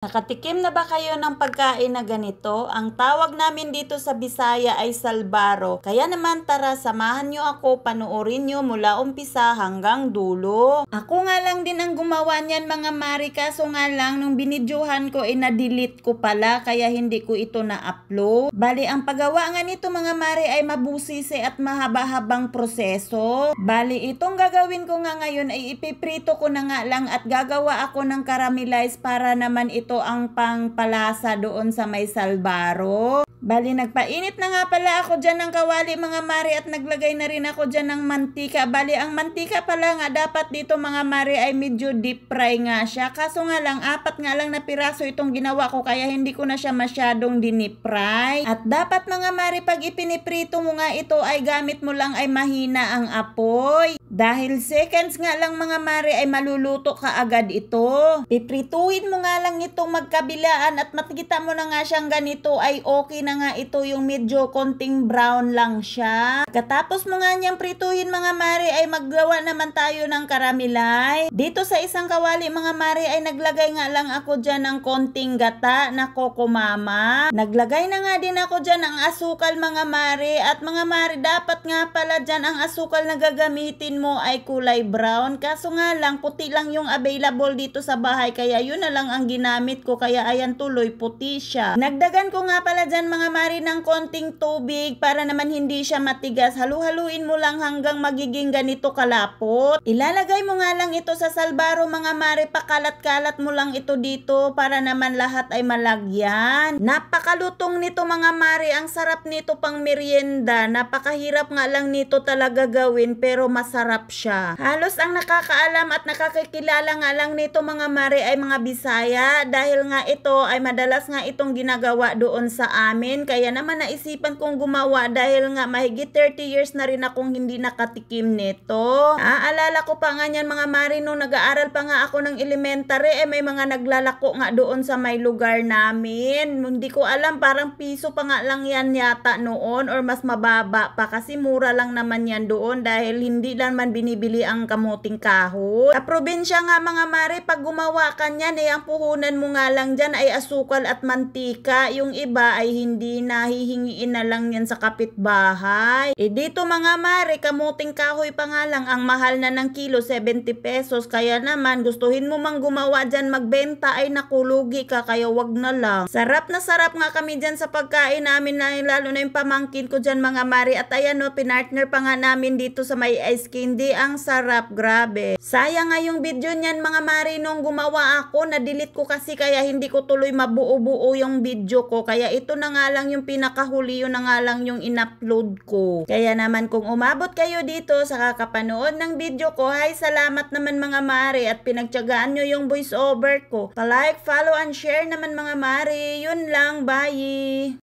Nakatikim na ba kayo ng pagkain na ganito? Ang tawag namin dito sa Bisaya ay salbaro. Kaya naman tara, samahan nyo ako, panuorin nyo mula umpisa hanggang dulo. Ako nga lang din ang gumawa niyan mga mari, So nga lang nung binidyohan ko, inadelete eh, ko pala, kaya hindi ko ito na-upload. Bali, ang paggawa nga nito mga mari ay mabusisi at mahaba-habang proseso. Bali, itong gagawin ko nga ngayon ay ipiprito ko na nga lang at gagawa ako ng caramelized para naman ito ito ang pangpalasa doon sa may salbaro. Bali, nagpainit na nga pala ako dyan ng kawali mga mari at naglagay na rin ako dyan ng mantika. Bali, ang mantika pala nga dapat dito mga mari ay medyo deep fry nga siya. Kaso nga lang, apat nga lang na piraso itong ginawa ko kaya hindi ko na siya masyadong dinipry. At dapat mga mari, pag ipiniprito mo nga ito ay gamit mo lang ay mahina ang apoy. Dahil seconds nga lang mga mare ay maluluto ka agad ito. Piprituin mo nga lang itong magkabilaan at matikita mo na nga siyang ganito ay okay na nga ito yung medyo konting brown lang siya. Katapos mo nga niyang prituin mga mare ay maggawa naman tayo ng karamilay. Dito sa isang kawali mga mare ay naglagay nga lang ako dyan ng konting gata na kokomama. Naglagay na nga din ako dyan ng asukal mga mare at mga mare dapat nga pala dyan ang asukal na gagamitin mo ay kulay brown. Kaso nga lang, puti lang yung available dito sa bahay. Kaya yun na lang ang ginamit ko. Kaya ayan tuloy, puti siya. Nagdagan ko nga pala dyan mga mari ng konting tubig para naman hindi siya matigas. Haluhaluin mo lang hanggang magiging ganito kalapot. Ilalagay mo nga lang ito sa salbaro mga mari. Pakalat-kalat mo lang ito dito para naman lahat ay malagyan. Napakalutong nito mga mari. Ang sarap nito pang merienda. Napakahirap nga lang nito talaga gawin pero masarap harap siya. Halos ang nakakaalam at nakakikilala nga lang nito mga mare ay mga Bisaya dahil nga ito ay madalas nga itong ginagawa doon sa amin. Kaya naman naisipan kong gumawa dahil nga mahigit 30 years na rin akong hindi nakatikim nito. Aalala ko pa nga niyan mga mare nung nag-aaral pa nga ako ng elementary eh may mga naglalako nga doon sa may lugar namin. Hindi ko alam parang piso pa nga lang yan yata noon or mas mababa pa kasi mura lang naman yan doon dahil hindi lang naman binibili ang kamuting kahoy. Sa probinsya nga mga mare, pag gumawa ka niyan, eh, ang puhunan mo nga lang dyan ay asukal at mantika. Yung iba ay hindi nahihingiin na lang yan sa kapitbahay. Eh dito mga mare, kamuting kahoy pa nga lang, ang mahal na ng kilo, 70 pesos. Kaya naman, gustuhin mo mang gumawa dyan, magbenta, ay nakulugi ka, kaya wag na lang. Sarap na sarap nga kami dyan sa pagkain namin, na, lalo na yung pamangkin ko dyan mga mare. At ayan, no, pinartner pa nga namin dito sa may ice cream hindi ang sarap, grabe. Sayang nga yung video niyan mga mari nung gumawa ako. Na-delete ko kasi kaya hindi ko tuloy mabuo-buo yung video ko. Kaya ito na nga lang yung pinakahuli, yun na nga lang yung in-upload ko. Kaya naman kung umabot kayo dito sa kakapanood ng video ko, ay salamat naman mga mari at pinagtyagaan nyo yung voiceover ko. Pa-like, follow, and share naman mga mari. Yun lang, bye!